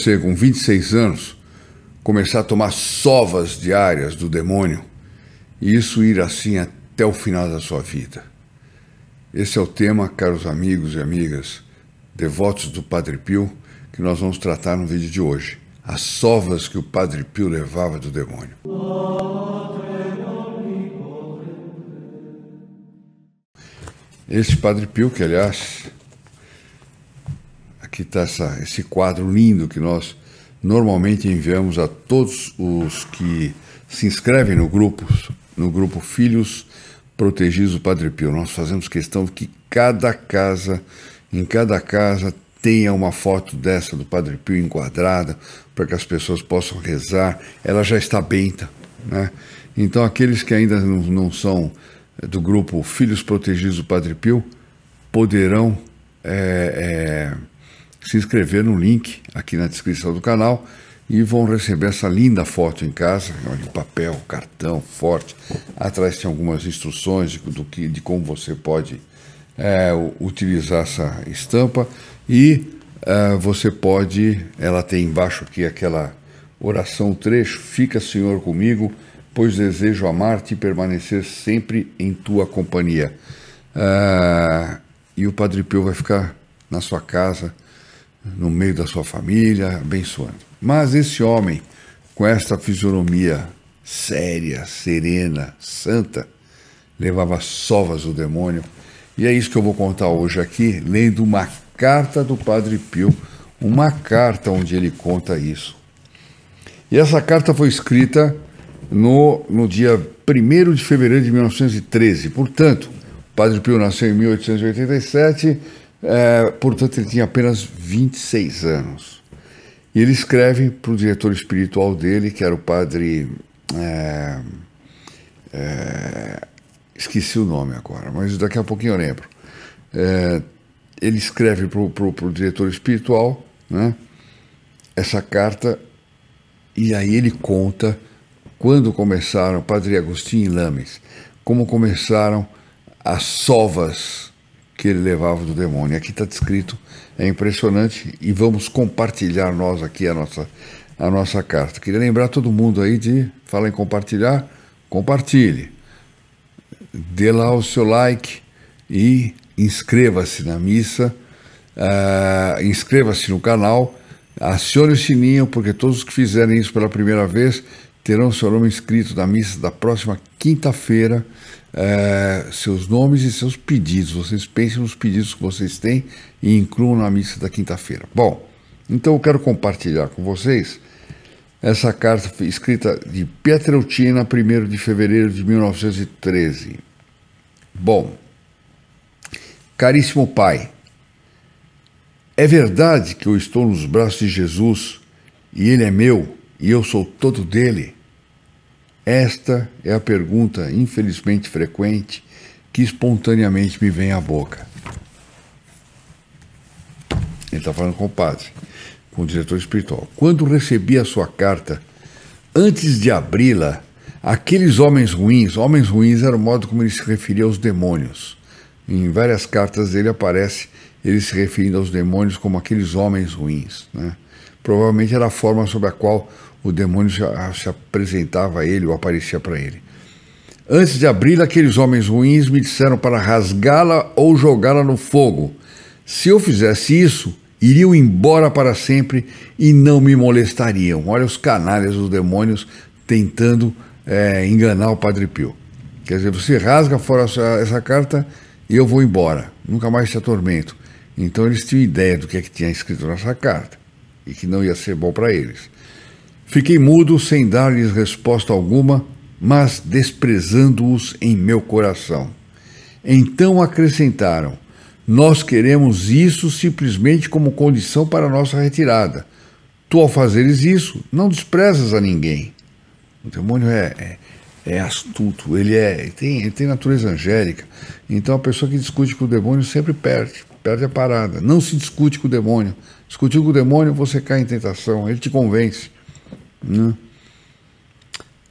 você, com 26 anos, começar a tomar sovas diárias do demônio e isso ir assim até o final da sua vida. Esse é o tema, caros amigos e amigas, devotos do Padre Pio, que nós vamos tratar no vídeo de hoje. As sovas que o Padre Pio levava do demônio. Este Padre Pio, que aliás aqui tá está esse quadro lindo que nós normalmente enviamos a todos os que se inscrevem no grupo, no grupo Filhos Protegidos do Padre Pio. Nós fazemos questão que cada casa, em cada casa, tenha uma foto dessa do Padre Pio enquadrada, para que as pessoas possam rezar. Ela já está benta. Né? Então, aqueles que ainda não, não são eh, do grupo Filhos Protegidos do Padre Pio poderão. É, é, se inscrever no link aqui na descrição do canal e vão receber essa linda foto em casa, de papel, cartão, forte. Atrás tem algumas instruções de, do que, de como você pode é, utilizar essa estampa e é, você pode, ela tem embaixo aqui aquela oração trecho, fica Senhor comigo, pois desejo amar-te e permanecer sempre em tua companhia. É, e o Padre Pio vai ficar na sua casa, no meio da sua família, abençoando. Mas esse homem, com esta fisionomia séria, serena, santa, levava sovas o demônio. E é isso que eu vou contar hoje aqui, lendo uma carta do Padre Pio, uma carta onde ele conta isso. E essa carta foi escrita no, no dia 1 de fevereiro de 1913. Portanto, Padre Pio nasceu em 1887 é, portanto, ele tinha apenas 26 anos. E ele escreve para o diretor espiritual dele, que era o padre. É, é, esqueci o nome agora, mas daqui a pouquinho eu lembro. É, ele escreve para o diretor espiritual né, essa carta e aí ele conta quando começaram, Padre Agostinho e Lames, como começaram as sovas que ele levava do demônio. Aqui está descrito, é impressionante e vamos compartilhar nós aqui a nossa, a nossa carta. Queria lembrar todo mundo aí de, fala em compartilhar, compartilhe, dê lá o seu like e inscreva-se na missa, uh, inscreva-se no canal, acione o sininho, porque todos que fizerem isso pela primeira vez terão seu nome inscrito na missa da próxima quinta-feira é, seus nomes e seus pedidos. Vocês pensem nos pedidos que vocês têm e incluam na missa da quinta-feira. Bom, então eu quero compartilhar com vocês essa carta escrita de Pietrelcina, 1 de fevereiro de 1913. Bom, caríssimo Pai, é verdade que eu estou nos braços de Jesus e Ele é meu e eu sou todo dele? Esta é a pergunta, infelizmente frequente, que espontaneamente me vem à boca. Ele está falando com o padre, com o diretor espiritual. Quando recebi a sua carta, antes de abri-la, aqueles homens ruins, homens ruins era o modo como ele se referia aos demônios. Em várias cartas dele aparece ele se referindo aos demônios como aqueles homens ruins. Né? Provavelmente era a forma sobre a qual o demônio se apresentava a ele ou aparecia para ele. Antes de abri-la, aqueles homens ruins me disseram para rasgá-la ou jogá-la no fogo. Se eu fizesse isso, iriam embora para sempre e não me molestariam. Olha os canalhas, os demônios tentando é, enganar o Padre Pio. Quer dizer, você rasga fora essa carta e eu vou embora, nunca mais te atormento. Então eles tinham ideia do que é que tinha escrito nessa carta e que não ia ser bom para eles. Fiquei mudo sem dar-lhes resposta alguma, mas desprezando-os em meu coração. Então acrescentaram: Nós queremos isso simplesmente como condição para nossa retirada. Tu, ao fazeres isso, não desprezas a ninguém. O demônio é, é, é astuto, ele, é, ele tem, ele tem natureza angélica. Então a pessoa que discute com o demônio sempre perde perde a parada. Não se discute com o demônio. Discutir com o demônio, você cai em tentação, ele te convence. Né?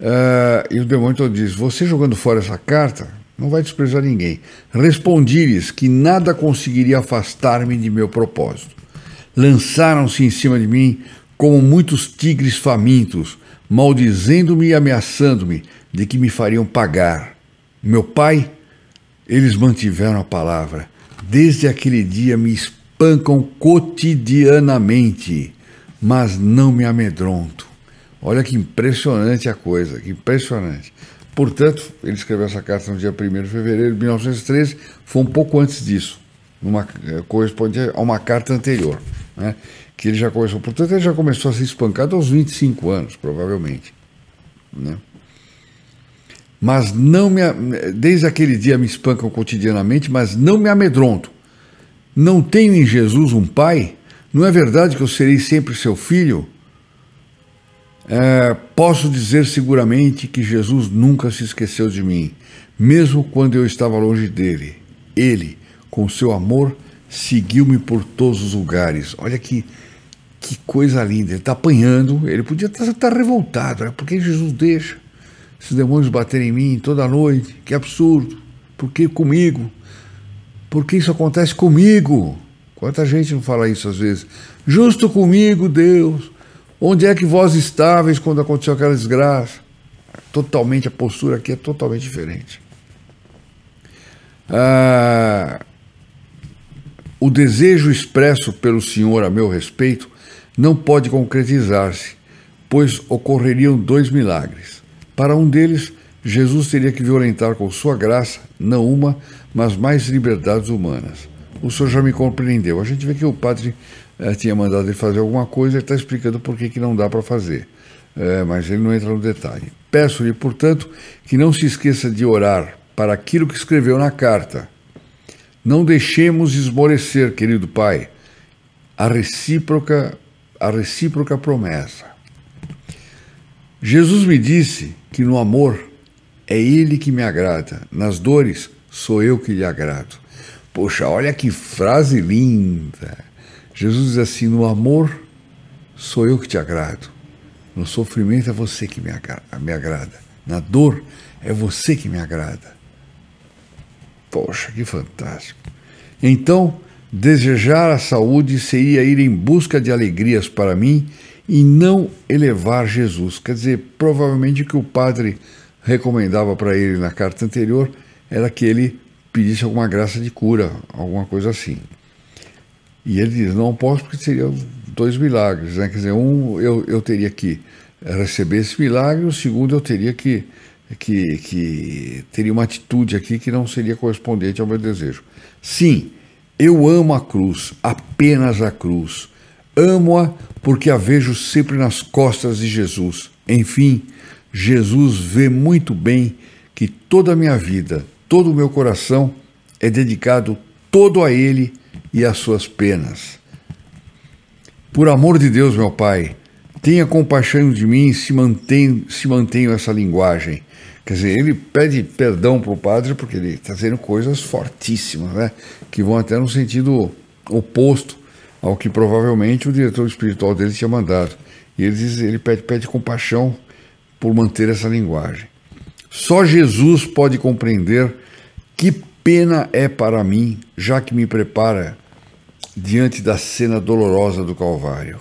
Uh, e o demônio então diz: Você jogando fora essa carta, não vai desprezar ninguém. Respondi-lhes que nada conseguiria afastar-me de meu propósito. Lançaram-se em cima de mim como muitos tigres famintos, maldizendo-me e ameaçando-me de que me fariam pagar. Meu pai, eles mantiveram a palavra Desde aquele dia me espancam cotidianamente, mas não me amedronto. Olha que impressionante a coisa, que impressionante. Portanto, ele escreveu essa carta no dia 1 de fevereiro de 1913, foi um pouco antes disso, numa, eh, corresponde a uma carta anterior, né, que ele já começou. Portanto, ele já começou a ser espancado aos 25 anos, provavelmente. Né? mas não me desde aquele dia me espancam cotidianamente, mas não me amedronto. Não tenho em Jesus um pai? Não é verdade que eu serei sempre seu filho? É, posso dizer seguramente que Jesus nunca se esqueceu de mim, mesmo quando eu estava longe dele. Ele, com seu amor, seguiu-me por todos os lugares. Olha que, que coisa linda. Ele está apanhando, ele podia estar tá, tá revoltado, né? porque Jesus deixa esses demônios baterem em mim toda noite, que absurdo, por que comigo? Por que isso acontece comigo? Quanta gente não fala isso às vezes. Justo comigo, Deus. Onde é que vós estáveis quando aconteceu aquela desgraça? Totalmente, a postura aqui é totalmente diferente. Ah, o desejo expresso pelo Senhor a meu respeito não pode concretizar-se, pois ocorreriam dois milagres. Para um deles, Jesus teria que violentar com sua graça, não uma, mas mais liberdades humanas. O senhor já me compreendeu. A gente vê que o padre eh, tinha mandado ele fazer alguma coisa e está explicando por que, que não dá para fazer. É, mas ele não entra no detalhe. Peço-lhe, portanto, que não se esqueça de orar para aquilo que escreveu na carta. Não deixemos esmorecer, querido Pai, a recíproca, a recíproca promessa. Jesus me disse que no amor é Ele que me agrada, nas dores sou eu que lhe agrado. Poxa, olha que frase linda! Jesus diz assim: no amor sou eu que te agrado, no sofrimento é você que me, agrada, na dor é você que me agrada. Poxa, que fantástico! Então, desejar a saúde seria ir em busca de alegrias para mim e não elevar Jesus. Quer dizer, provavelmente o que o padre recomendava para ele na carta anterior era que ele pedisse alguma graça de cura, alguma coisa assim. E ele diz: não posso, porque seriam dois milagres. Né? Quer dizer, um eu, eu teria que receber esse milagre, o segundo eu teria que, que, que teria uma atitude aqui que não seria correspondente ao meu desejo. Sim, eu amo a cruz, apenas a cruz. Amo-a porque a vejo sempre nas costas de Jesus. Enfim, Jesus vê muito bem que toda a minha vida, todo o meu coração é dedicado todo a Ele e às suas penas. Por amor de Deus, meu Pai, tenha compaixão de mim se mantenho, se mantenho essa linguagem. Quer dizer, ele pede perdão para o padre porque ele está dizendo coisas fortíssimas, né? Que vão até no sentido oposto ao que provavelmente o diretor espiritual dele tinha mandado. E ele, diz, ele pede, pede compaixão por manter essa linguagem. Só Jesus pode compreender que pena é para mim, já que me prepara diante da cena dolorosa do Calvário.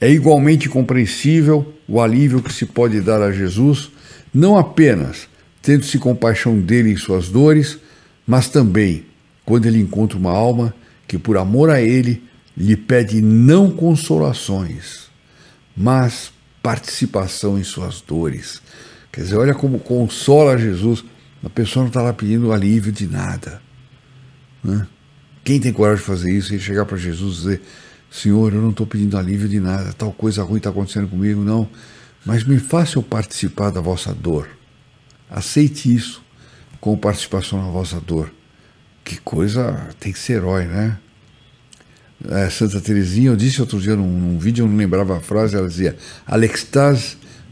É igualmente compreensível o alívio que se pode dar a Jesus, não apenas tendo-se compaixão dele em suas dores, mas também quando ele encontra uma alma que, por amor a ele, lhe pede não consolações, mas participação em suas dores. Quer dizer, olha como consola Jesus. A pessoa não está lá pedindo alívio de nada. Né? Quem tem coragem de fazer isso e chegar para Jesus e dizer: Senhor, eu não estou pedindo alívio de nada, tal coisa ruim está acontecendo comigo, não, mas me faça eu participar da vossa dor. Aceite isso com participação na vossa dor. Que coisa, tem que ser herói, né? é, Santa Teresinha, eu disse outro dia num, num, vídeo, eu não lembrava a frase, ela dizia: À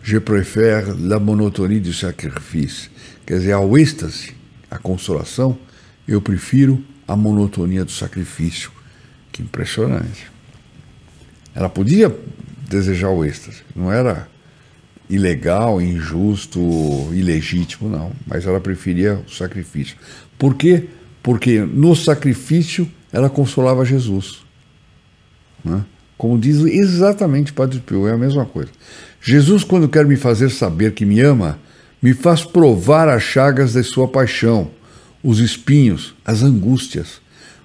je préfère la monotonie du sacrifice. Quer dizer, ao êxtase, à consolação, eu prefiro a monotonia do sacrifício. Que impressionante. Ela podia desejar o êxtase, não era ilegal, injusto, ilegítimo, não, mas ela preferia o sacrifício. Por quê? Porque no sacrifício ela consolava Jesus. Né? Como diz exatamente Padre Pio, é a mesma coisa. Jesus, quando quer me fazer saber que me ama, me faz provar as chagas de sua paixão, os espinhos, as angústias.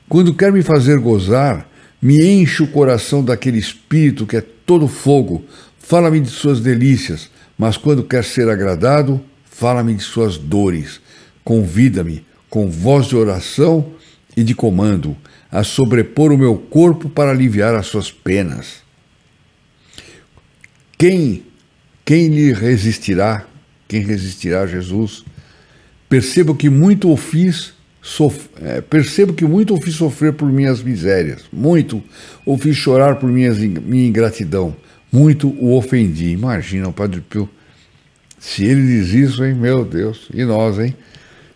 Quando quer me fazer gozar, me enche o coração daquele espírito que é todo fogo, fala-me de suas delícias, mas quando quer ser agradado, fala-me de suas dores. Convida-me com voz de oração e de comando a sobrepor o meu corpo para aliviar as suas penas. Quem, quem lhe resistirá? Quem resistirá a Jesus? Percebo que muito o fiz, sof... é, percebo que muito o fiz sofrer por minhas misérias, muito o fiz chorar por minhas, minha ingratidão, muito o ofendi. Imagina o Padre Pio. Se ele diz isso, hein? Meu Deus, e nós, hein?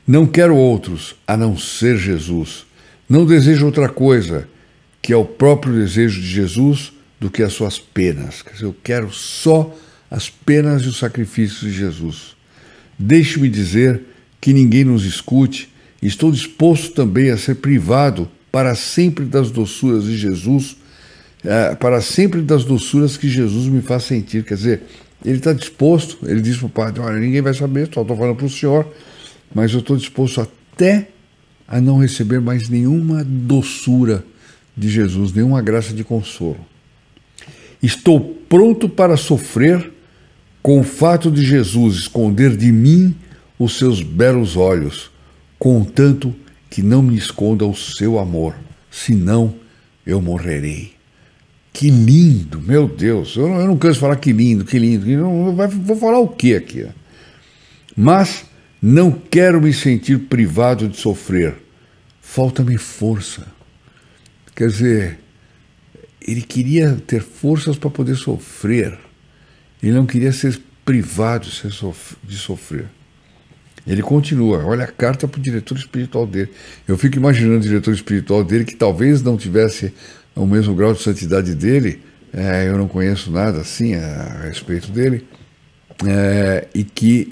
Não quero outros a não ser Jesus não deseja outra coisa, que é o próprio desejo de Jesus, do que as suas penas. Quer dizer, eu quero só as penas e os sacrifícios de Jesus. Deixe-me dizer que ninguém nos escute, estou disposto também a ser privado para sempre das doçuras de Jesus, eh, para sempre das doçuras que Jesus me faz sentir. Quer dizer, ele está disposto, ele diz para o padre: Olha, ninguém vai saber, só estou falando para o senhor, mas eu estou disposto até a não receber mais nenhuma doçura de Jesus, nenhuma graça de consolo. Estou pronto para sofrer com o fato de Jesus esconder de mim os seus belos olhos, contanto que não me esconda o seu amor, senão eu morrerei. Que lindo, meu Deus, eu não, eu não canso falar que lindo, que lindo, que lindo. Vou falar o que aqui? Mas não quero me sentir privado de sofrer. Falta-me força. Quer dizer, ele queria ter forças para poder sofrer. Ele não queria ser privado de sofrer. Ele continua, olha a carta para o diretor espiritual dele. Eu fico imaginando o diretor espiritual dele, que talvez não tivesse o mesmo grau de santidade dele, é, eu não conheço nada assim a, respeito dele, é, e que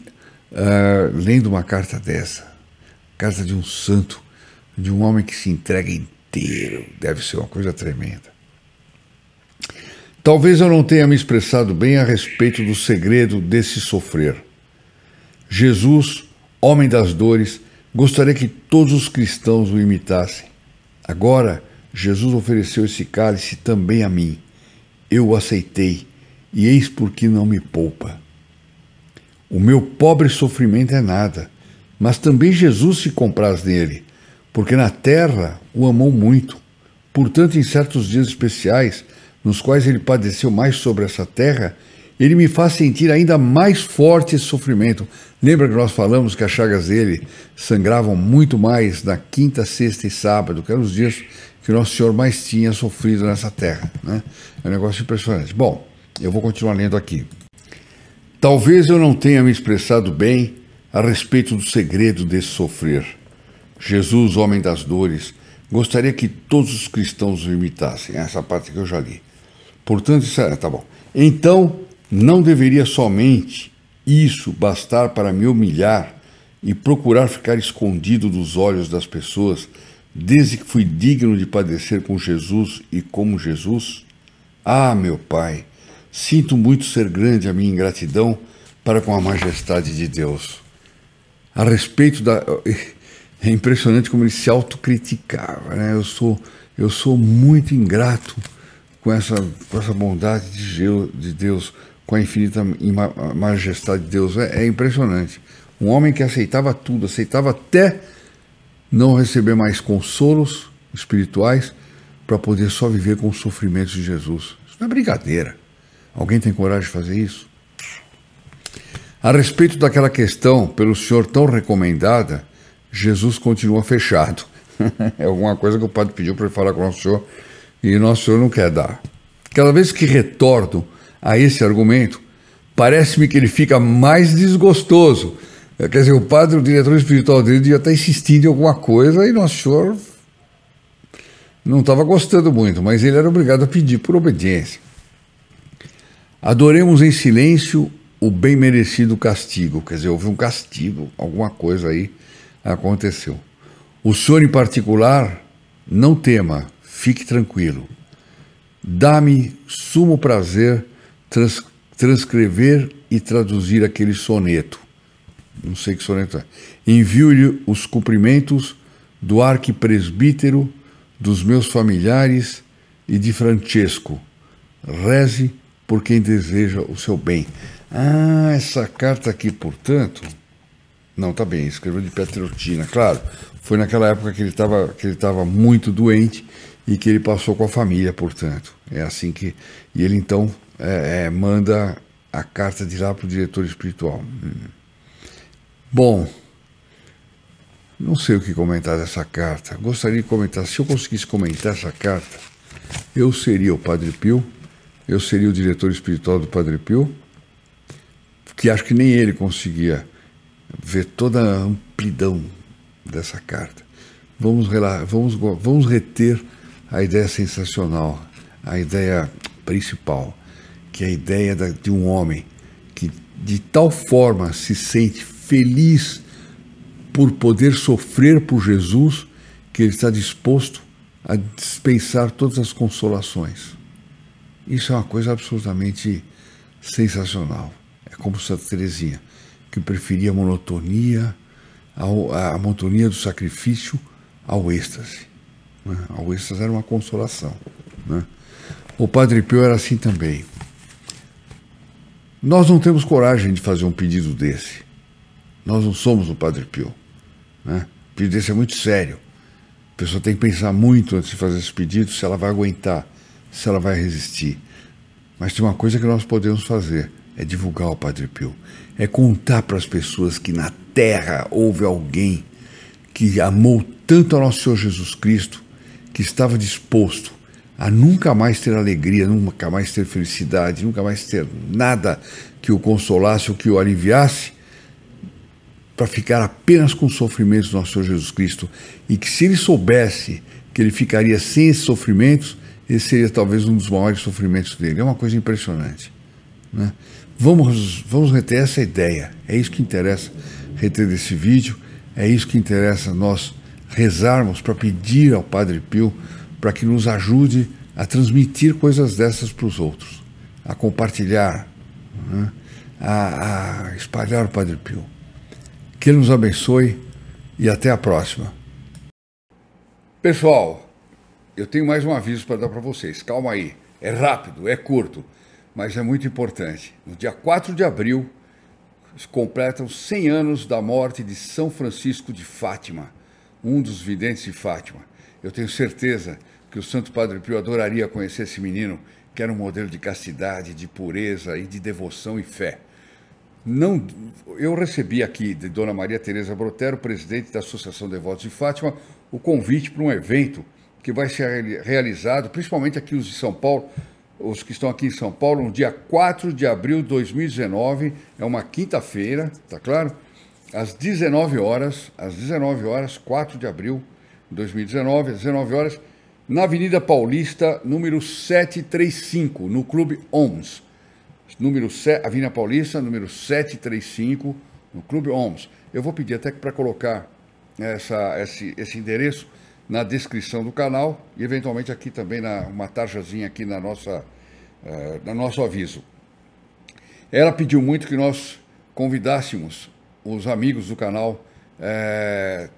uh, lendo uma carta dessa, carta de um santo, de um homem que se entrega inteiro, deve ser uma coisa tremenda. Talvez eu não tenha me expressado bem a respeito do segredo desse sofrer. Jesus, homem das dores, gostaria que todos os cristãos o imitassem. Agora, Jesus ofereceu esse cálice também a mim. Eu o aceitei, e eis por que não me poupa. O meu pobre sofrimento é nada. Mas também Jesus se compraz nele, porque na terra o amou muito. Portanto, em certos dias especiais, nos quais ele padeceu mais sobre essa terra, ele me faz sentir ainda mais forte esse sofrimento. Lembra que nós falamos que as chagas dele sangravam muito mais na quinta, sexta e sábado, que eram os dias que Nosso Senhor mais tinha sofrido nessa terra. Né? É um negócio impressionante. Bom, eu vou continuar lendo aqui. Talvez eu não tenha me expressado bem a respeito do segredo desse sofrer. Jesus, homem das dores, gostaria que todos os cristãos o imitassem. Essa parte que eu já li. Portanto, isso é, tá bom. Então, não deveria somente isso bastar para me humilhar e procurar ficar escondido dos olhos das pessoas desde que fui digno de padecer com Jesus e como Jesus? Ah, meu Pai! Sinto muito ser grande a minha ingratidão para com a majestade de Deus. A respeito da. É impressionante como ele se autocriticava, né? Eu sou, eu sou muito ingrato com essa, com essa bondade de Deus, com a infinita majestade de Deus. É, é impressionante. Um homem que aceitava tudo, aceitava até não receber mais consolos espirituais para poder só viver com os sofrimentos de Jesus. Isso não é brincadeira. Alguém tem coragem de fazer isso? A respeito daquela questão, pelo senhor tão recomendada, Jesus continua fechado. é alguma coisa que o padre pediu para ele falar com o nosso senhor e o nosso senhor não quer dar. Cada vez que retorno a esse argumento, parece-me que ele fica mais desgostoso. É, quer dizer, o padre, o diretor espiritual dele, já está insistindo em alguma coisa e nosso senhor não estava gostando muito, mas ele era obrigado a pedir por obediência. Adoremos em silêncio o bem merecido castigo. Quer dizer, houve um castigo, alguma coisa aí aconteceu. O senhor, em particular, não tema, fique tranquilo. Dá-me sumo prazer trans, transcrever e traduzir aquele soneto. Não sei que soneto é. Envio-lhe os cumprimentos do arquipresbítero, dos meus familiares e de Francesco. Reze por quem deseja o seu bem. Ah, essa carta aqui, portanto. Não, tá bem, escreveu de Petrotina, claro. Foi naquela época que ele estava que ele estava muito doente e que ele passou com a família, portanto. É assim que e ele então é, é, manda a carta de lá para o diretor espiritual. Hum. Bom, não sei o que comentar dessa carta. Gostaria de comentar. Se eu conseguisse comentar essa carta, eu seria o Padre Pio eu seria o diretor espiritual do Padre Pio, que acho que nem ele conseguia ver toda a amplidão dessa carta. Vamos, vamos, vamos reter a ideia sensacional, a ideia principal, que é a ideia de um homem que de tal forma se sente feliz por poder sofrer por Jesus que ele está disposto a dispensar todas as consolações. Isso é uma coisa absolutamente sensacional. É como Santa Teresinha, que preferia a monotonia, a, monotonia do sacrifício ao êxtase. Né? Ao êxtase era uma consolação. Né? O Padre Pio era assim também. Nós não temos coragem de fazer um pedido desse. Nós não somos o Padre Pio. Né? O pedido desse é muito sério. A pessoa tem que pensar muito antes de fazer esse pedido se ela vai aguentar se ela vai resistir. Mas tem uma coisa que nós podemos fazer: é divulgar o Padre Pio, é contar para as pessoas que na terra houve alguém que amou tanto ao nosso Senhor Jesus Cristo que estava disposto a nunca mais ter alegria, nunca mais ter felicidade, nunca mais ter nada que o consolasse ou que o aliviasse, para ficar apenas com os sofrimentos do nosso Senhor Jesus Cristo. E que se ele soubesse que ele ficaria sem esses sofrimentos, esse seria talvez um dos maiores sofrimentos dele. É uma coisa impressionante. Né? Vamos, vamos reter essa ideia. É isso que interessa reter desse vídeo. É isso que interessa nós rezarmos para pedir ao Padre Pio para que nos ajude a transmitir coisas dessas para os outros, a compartilhar, né? a, a espalhar o Padre Pio. Que Ele nos abençoe e até a próxima. Pessoal, eu tenho mais um aviso para dar para vocês. Calma aí. É rápido, é curto, mas é muito importante. No dia 4 de abril, completam 100 anos da morte de São Francisco de Fátima, um dos videntes de Fátima. Eu tenho certeza que o Santo Padre Pio adoraria conhecer esse menino, que era um modelo de castidade, de pureza e de devoção e fé. Não, eu recebi aqui de Dona Maria Teresa Brotero, presidente da Associação Devotos de Fátima, o convite para um evento que vai ser realizado, principalmente aqui os de São Paulo, os que estão aqui em São Paulo, no dia 4 de abril de 2019, é uma quinta-feira, tá claro? Às 19 horas, às 19 horas, 4 de abril de 2019, às 19 horas, na Avenida Paulista, número 735, no Clube OMS. Número 7, Avenida Paulista, número 735, no Clube OMS. Eu vou pedir até para colocar essa, esse, esse endereço na descrição do canal e eventualmente aqui também na, uma tarjazinha aqui na nossa, uh, eh, no nosso aviso. Ela pediu muito que nós convidássemos os amigos do canal uh,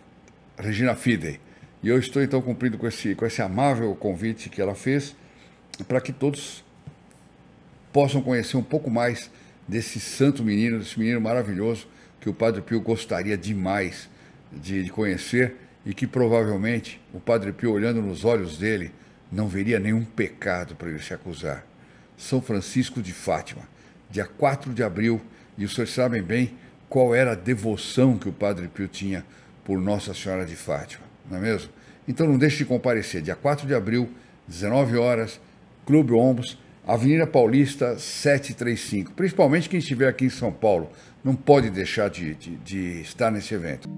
Regina Fidei. E eu estou então cumprindo com esse, com esse amável convite que ela fez para que todos possam conhecer um pouco mais desse santo menino, desse menino maravilhoso que o Padre Pio gostaria demais de, de conhecer e que provavelmente o Padre Pio, olhando nos olhos dele, não veria nenhum pecado para ele se acusar. São Francisco de Fátima, dia 4 de abril, e os senhores sabem bem qual era a devoção que o Padre Pio tinha por Nossa Senhora de Fátima, não é mesmo? Então não deixe de comparecer, dia 4 de abril, 19 horas, Clube Ombos, Avenida Paulista 735. Principalmente quem estiver aqui em São Paulo, não pode deixar de, de, de estar nesse evento.